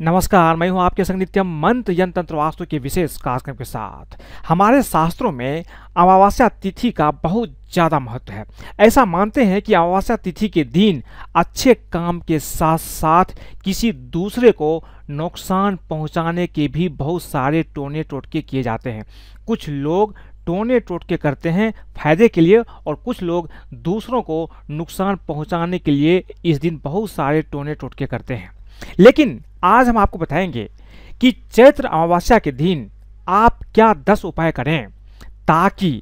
नमस्कार मैं हूं आपके संग नित्यम मंत्र यंत्र वास्तु के विशेष कार्यक्रम के साथ हमारे शास्त्रों में अमावस्या तिथि का बहुत ज़्यादा महत्व है ऐसा मानते हैं कि अमावस्या तिथि के दिन अच्छे काम के साथ साथ किसी दूसरे को नुकसान पहुंचाने के भी बहुत सारे टोने टोटके किए जाते हैं कुछ लोग टोने टोटके करते हैं फायदे के लिए और कुछ लोग दूसरों को नुकसान पहुंचाने के लिए इस दिन बहुत सारे टोने टोटके करते हैं लेकिन आज हम आपको बताएंगे कि चैत्र अमावस्या के दिन आप क्या दस उपाय करें ताकि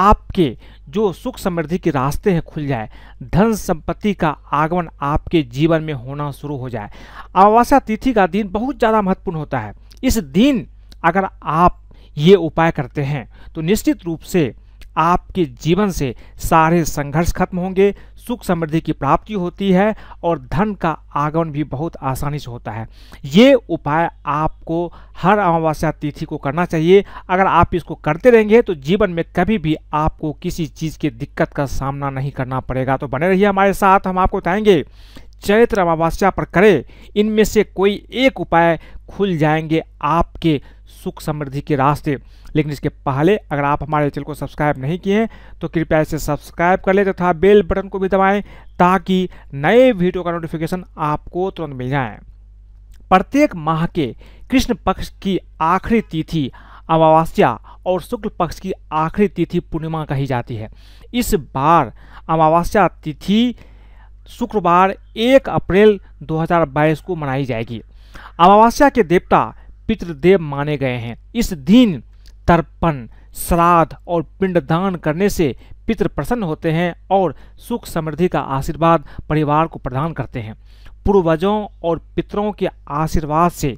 आपके जो सुख समृद्धि के रास्ते हैं खुल जाए धन संपत्ति का आगमन आपके जीवन में होना शुरू हो जाए अमावस्या तिथि का दिन बहुत ज़्यादा महत्वपूर्ण होता है इस दिन अगर आप ये उपाय करते हैं तो निश्चित रूप से आपके जीवन से सारे संघर्ष खत्म होंगे सुख समृद्धि की प्राप्ति होती है और धन का आगमन भी बहुत आसानी से होता है ये उपाय आपको हर अमावस्या तिथि को करना चाहिए अगर आप इसको करते रहेंगे तो जीवन में कभी भी आपको किसी चीज़ की दिक्कत का सामना नहीं करना पड़ेगा तो बने रहिए हमारे साथ हम आपको बताएंगे चैत्र अमावस्या पर करें इनमें से कोई एक उपाय खुल जाएंगे आपके सुख समृद्धि के रास्ते लेकिन इसके पहले अगर आप हमारे चैनल को सब्सक्राइब नहीं किए हैं तो कृपया इसे सब्सक्राइब कर लें तथा बेल बटन को भी दबाएं ताकि नए वीडियो का नोटिफिकेशन आपको तुरंत मिल जाए प्रत्येक माह के कृष्ण पक्ष की आखिरी तिथि अमावस्या और शुक्ल पक्ष की आखिरी तिथि पूर्णिमा कही जाती है इस बार अमावस्या तिथि शुक्रवार एक अप्रैल 2022 को मनाई जाएगी अमावस्या के देवता पितृदेव माने गए हैं इस दिन तर्पण श्राद्ध और पिंडदान करने से पितृ प्रसन्न होते हैं और सुख समृद्धि का आशीर्वाद परिवार को प्रदान करते हैं पूर्वजों और पितरों के आशीर्वाद से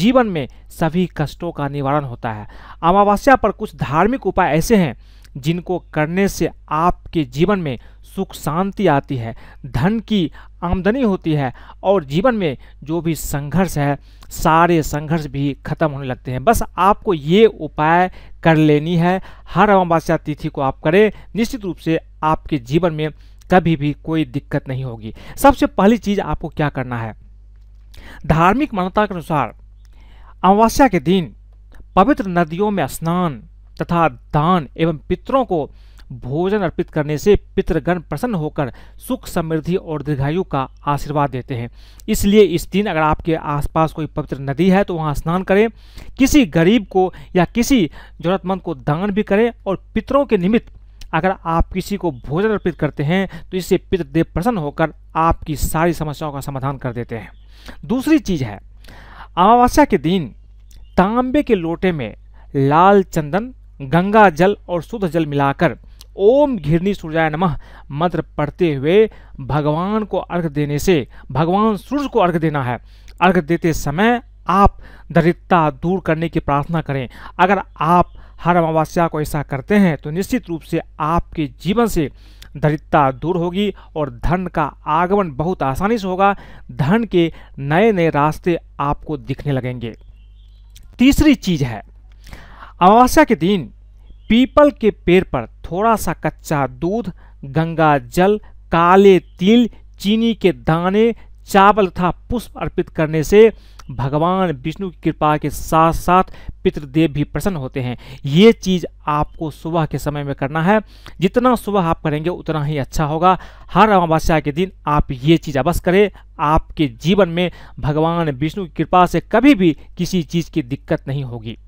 जीवन में सभी कष्टों का निवारण होता है अमावस्या पर कुछ धार्मिक उपाय ऐसे हैं जिनको करने से आपके जीवन में सुख शांति आती है धन की आमदनी होती है और जीवन में जो भी संघर्ष है सारे संघर्ष भी खत्म होने लगते हैं बस आपको ये उपाय कर लेनी है हर अमावस्या तिथि को आप करें निश्चित रूप से आपके जीवन में कभी भी कोई दिक्कत नहीं होगी सबसे पहली चीज़ आपको क्या करना है धार्मिक मान्यता के अनुसार अमावस्या के दिन पवित्र नदियों में स्नान तथा दान एवं पितरों को भोजन अर्पित करने से पितृगण प्रसन्न होकर सुख समृद्धि और दीर्घायु का आशीर्वाद देते हैं इसलिए इस दिन अगर आपके आसपास कोई पवित्र नदी है तो वहाँ स्नान करें किसी गरीब को या किसी जरूरतमंद को दान भी करें और पितरों के निमित्त अगर आप किसी को भोजन अर्पित करते हैं तो इससे पितृदेव प्रसन्न होकर आपकी सारी समस्याओं का समाधान कर देते हैं दूसरी चीज़ है अमावस्या के दिन तांबे के लोटे में लाल चंदन गंगा जल और शुद्ध जल मिलाकर ओम घिरनी सूर्याय नमः मंत्र पढ़ते हुए भगवान को अर्घ देने से भगवान सूर्य को अर्घ देना है अर्घ देते समय आप दरिद्रता दूर करने की प्रार्थना करें अगर आप हर अमावस्या को ऐसा करते हैं तो निश्चित रूप से आपके जीवन से दरिद्रता दूर होगी और धन का आगमन बहुत आसानी से होगा धन के नए नए रास्ते आपको दिखने लगेंगे तीसरी चीज है अमावस्या के दिन पीपल के पेड़ पर थोड़ा सा कच्चा दूध गंगा जल काले तिल चीनी के दाने चावल तथा पुष्प अर्पित करने से भगवान विष्णु की कृपा के साथ साथ पितृदेव भी प्रसन्न होते हैं ये चीज़ आपको सुबह के समय में करना है जितना सुबह आप करेंगे उतना ही अच्छा होगा हर अमावस्या के दिन आप ये चीज़ अवश्य करें आपके जीवन में भगवान विष्णु की कृपा से कभी भी किसी चीज़ की दिक्कत नहीं होगी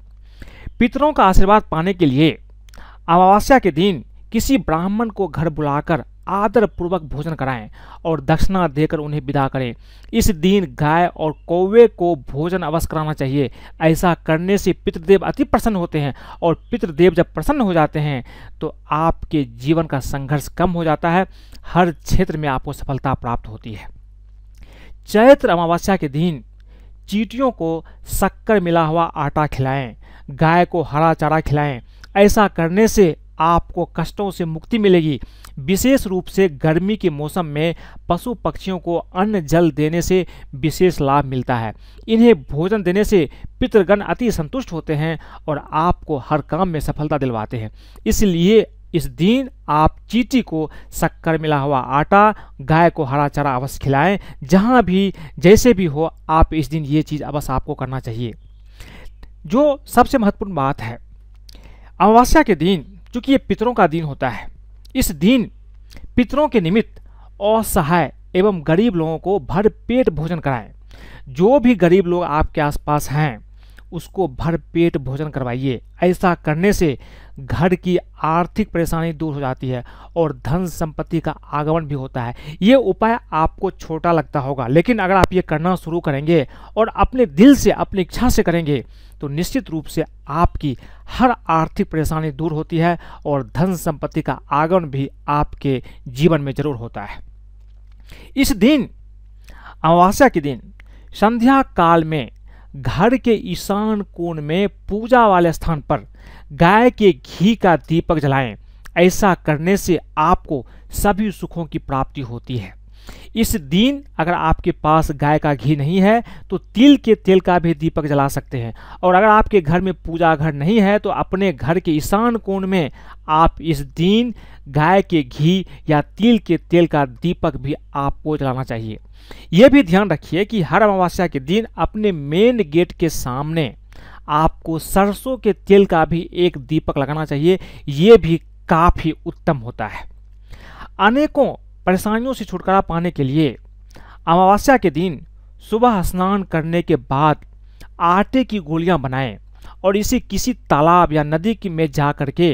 पितरों का आशीर्वाद पाने के लिए अमावस्या के दिन किसी ब्राह्मण को घर बुलाकर आदरपूर्वक भोजन कराएं और दक्षिणा देकर उन्हें विदा करें इस दिन गाय और कौवे को भोजन अवश्य कराना चाहिए ऐसा करने से पितृदेव अति प्रसन्न होते हैं और पितृदेव जब प्रसन्न हो जाते हैं तो आपके जीवन का संघर्ष कम हो जाता है हर क्षेत्र में आपको सफलता प्राप्त होती है चैत्र अमावस्या के दिन चीटियों को शक्कर मिला हुआ आटा खिलाएं गाय को हरा चारा खिलाएं ऐसा करने से आपको कष्टों से मुक्ति मिलेगी विशेष रूप से गर्मी के मौसम में पशु पक्षियों को अन्न जल देने से विशेष लाभ मिलता है इन्हें भोजन देने से पितृगण अति संतुष्ट होते हैं और आपको हर काम में सफलता दिलवाते हैं इसलिए इस दिन आप चीटी को शक्कर मिला हुआ आटा गाय को हरा चारा अवश्य खिलाएं जहां भी जैसे भी हो आप इस दिन ये चीज़ अवश्य आपको करना चाहिए जो सबसे महत्वपूर्ण बात है अमावस्या के दिन चूँकि ये पितरों का दिन होता है इस दिन पितरों के निमित्त असहाय एवं गरीब लोगों को भरपेट भोजन कराएं जो भी गरीब लोग आपके आसपास हैं उसको भरपेट भोजन करवाइए ऐसा करने से घर की आर्थिक परेशानी दूर हो जाती है और धन संपत्ति का आगमन भी होता है ये उपाय आपको छोटा लगता होगा लेकिन अगर आप ये करना शुरू करेंगे और अपने दिल से अपनी इच्छा से करेंगे तो निश्चित रूप से आपकी हर आर्थिक परेशानी दूर होती है और धन संपत्ति का आगमन भी आपके जीवन में जरूर होता है इस दिन अमावस्या के दिन संध्या काल में घर के ईशान कोण में पूजा वाले स्थान पर गाय के घी का दीपक जलाएं ऐसा करने से आपको सभी सुखों की प्राप्ति होती है इस दिन अगर आपके पास गाय का घी नहीं है तो तिल के तेल का भी दीपक जला सकते हैं और अगर आपके घर में पूजा घर नहीं है तो अपने घर के ईशान कोण में आप इस दिन गाय के घी या तिल के तेल का दीपक भी आपको जलाना चाहिए यह भी ध्यान रखिए कि हर अमावस्या के दिन अपने मेन गेट के सामने आपको सरसों के तेल का भी एक दीपक लगाना चाहिए ये भी काफ़ी उत्तम होता है अनेकों परेशानियों से छुटकारा पाने के लिए अमावस्या के दिन सुबह स्नान करने के बाद आटे की गोलियां बनाएं और इसे किसी तालाब या नदी की में जा करके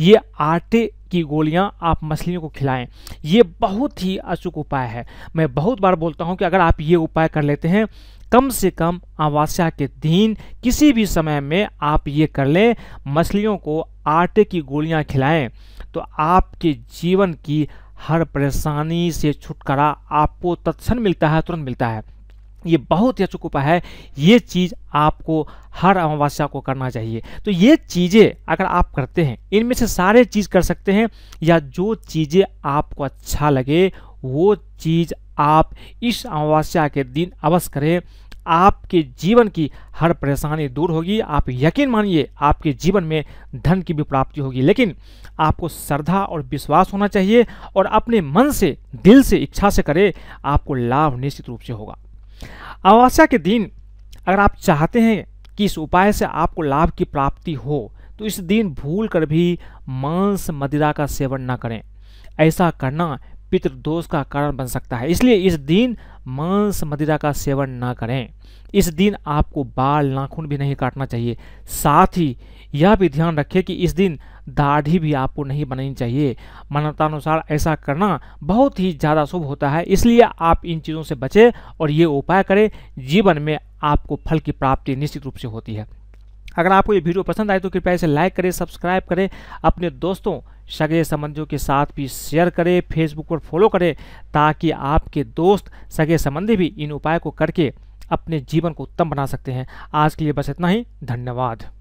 ये आटे की गोलियां आप मछलियों को खिलाएं ये बहुत ही अचूक उपाय है मैं बहुत बार बोलता हूं कि अगर आप ये उपाय कर लेते हैं कम से कम अमावस्या के दिन किसी भी समय में आप ये कर लें मछलियों को आटे की गोलियां खिलाएं तो आपके जीवन की हर परेशानी से छुटकारा आपको तत्क्षण मिलता है तुरंत मिलता है ये बहुत ही अचुक उपाय है ये चीज़ आपको हर अमावस्या को करना चाहिए तो ये चीज़ें अगर आप करते हैं इनमें से सारे चीज़ कर सकते हैं या जो चीज़ें आपको अच्छा लगे वो चीज़ आप इस अमावस्या के दिन अवश्य करें आपके जीवन की हर परेशानी दूर होगी आप यकीन मानिए आपके जीवन में धन की भी प्राप्ति होगी लेकिन आपको श्रद्धा और विश्वास होना चाहिए और अपने मन से दिल से इच्छा से करें आपको लाभ निश्चित रूप से होगा अमावस्या के दिन अगर आप चाहते हैं कि इस उपाय से आपको लाभ की प्राप्ति हो तो इस दिन भूल कर भी मांस मदिरा का सेवन ना करें ऐसा करना पितृदोष का कारण बन सकता है इसलिए इस दिन मांस मदिरा का सेवन ना करें इस दिन आपको बाल नाखून भी नहीं काटना चाहिए साथ ही यह भी ध्यान रखें कि इस दिन दाढ़ी भी आपको नहीं बनानी चाहिए मान्यतानुसार ऐसा करना बहुत ही ज़्यादा शुभ होता है इसलिए आप इन चीज़ों से बचें और ये उपाय करें जीवन में आपको फल की प्राप्ति निश्चित रूप से होती है अगर आपको ये वीडियो पसंद आए तो कृपया इसे लाइक करें सब्सक्राइब करें अपने दोस्तों सगे संबंधियों के साथ भी शेयर करें फेसबुक पर फॉलो करें ताकि आपके दोस्त सगे संबंधी भी इन उपाय को करके अपने जीवन को उत्तम बना सकते हैं आज के लिए बस इतना ही धन्यवाद